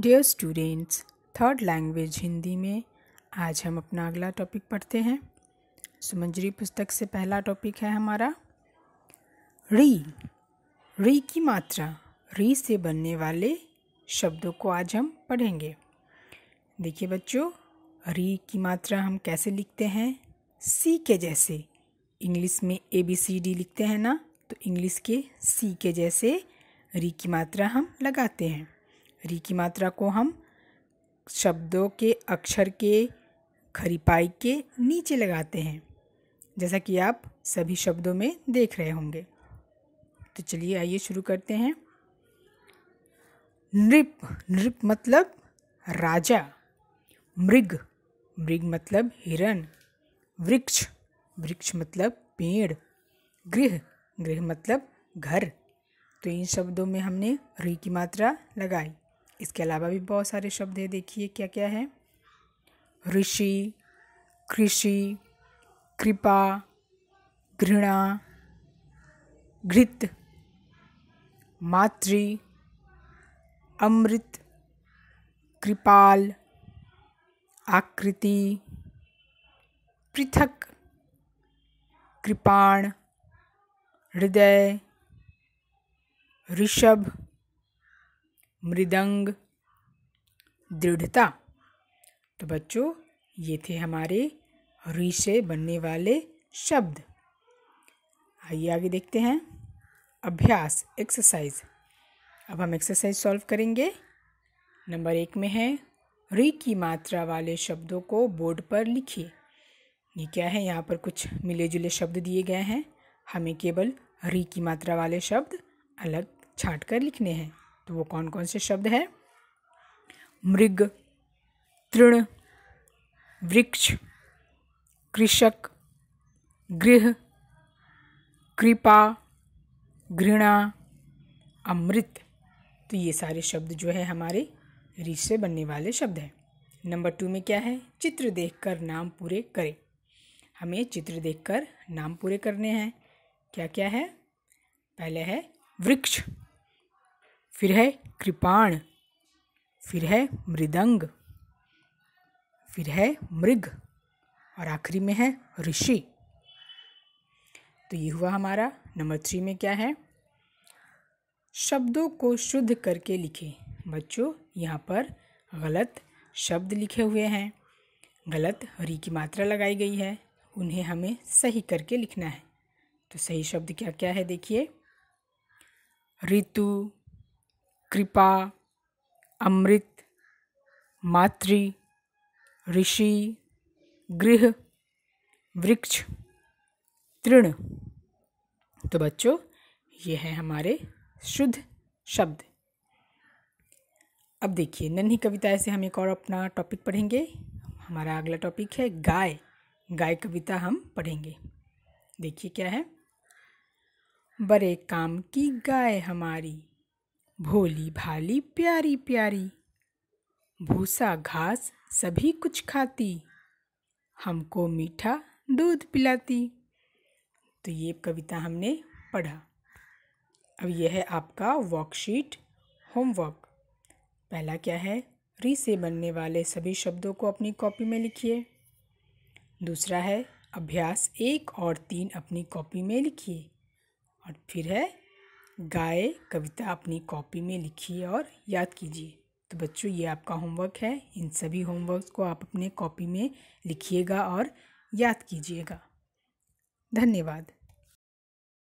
dear students third language Hindi में आज हम अपना अगला टॉपिक पढ़ते हैं सुमंजरी पुस्तक से पहला टॉपिक है हमारा री री की मात्रा री से बनने वाले शब्दों को आज हम पढ़ेंगे देखिए बच्चों री की मात्रा हम कैसे लिखते हैं सी के जैसे इंग्लिश में ए बी सी डी लिखते हैं ना तो इंग्लिश के सी के जैसे री की मात्रा हम लगाते हैं री की मात्रा को हम शब्दों के अक्षर के खरीपाई के नीचे लगाते हैं जैसा कि आप सभी शब्दों में देख रहे होंगे तो चलिए आइए शुरू करते हैं नृप नृप मतलब राजा मृग मृग मतलब हिरण वृक्ष वृक्ष मतलब पेड़ गृह गृह मतलब घर तो इन शब्दों में हमने री की मात्रा लगाई इसके अलावा भी बहुत सारे शब्द हैं देखिए क्या क्या है ऋषि कृषि कृपा घृणा घृत मातृ अमृत कृपाल आकृति पृथक कृपाण हृदय ऋषभ मृदंग दृढ़ता तो बच्चों ये थे हमारे री से बनने वाले शब्द आइए आगे देखते हैं अभ्यास एक्सरसाइज अब हम एक्सरसाइज सॉल्व करेंगे नंबर एक में है री की मात्रा वाले शब्दों को बोर्ड पर लिखिए ये क्या है यहाँ पर कुछ मिले जुले शब्द दिए गए हैं हमें केवल री की मात्रा वाले शब्द अलग छाँट कर लिखने हैं तो वो कौन कौन से शब्द हैं मृग तृण वृक्ष कृषक गृह कृपा घृणा अमृत तो ये सारे शब्द जो है हमारे ऋष से बनने वाले शब्द हैं नंबर टू में क्या है चित्र देखकर नाम पूरे करें हमें चित्र देखकर नाम पूरे करने हैं क्या क्या है पहले है वृक्ष फिर है कृपाण फिर है मृदंग फिर है मृग और आखिरी में है ऋषि तो ये हुआ हमारा नंबर थ्री में क्या है शब्दों को शुद्ध करके लिखें बच्चों यहाँ पर गलत शब्द लिखे हुए हैं गलत हरी की मात्रा लगाई गई है उन्हें हमें सही करके लिखना है तो सही शब्द क्या क्या है देखिए ऋतु कृपा अमृत मातृ ऋषि गृह वृक्ष तृण तो बच्चों ये है हमारे शुद्ध शब्द अब देखिए नन्ही कविता से हम एक और अपना टॉपिक पढ़ेंगे हमारा अगला टॉपिक है गाय गाय कविता हम पढ़ेंगे देखिए क्या है बड़े काम की गाय हमारी भोली भाली प्यारी प्यारी भूसा घास सभी कुछ खाती हमको मीठा दूध पिलाती तो ये कविता हमने पढ़ा अब यह है आपका वर्कशीट होमवर्क पहला क्या है री से बनने वाले सभी शब्दों को अपनी कॉपी में लिखिए दूसरा है अभ्यास एक और तीन अपनी कॉपी में लिखिए और फिर है गाय कविता अपनी कॉपी में लिखिए और याद कीजिए तो बच्चों ये आपका होमवर्क है इन सभी होमवर्क को आप अपने कॉपी में लिखिएगा और याद कीजिएगा धन्यवाद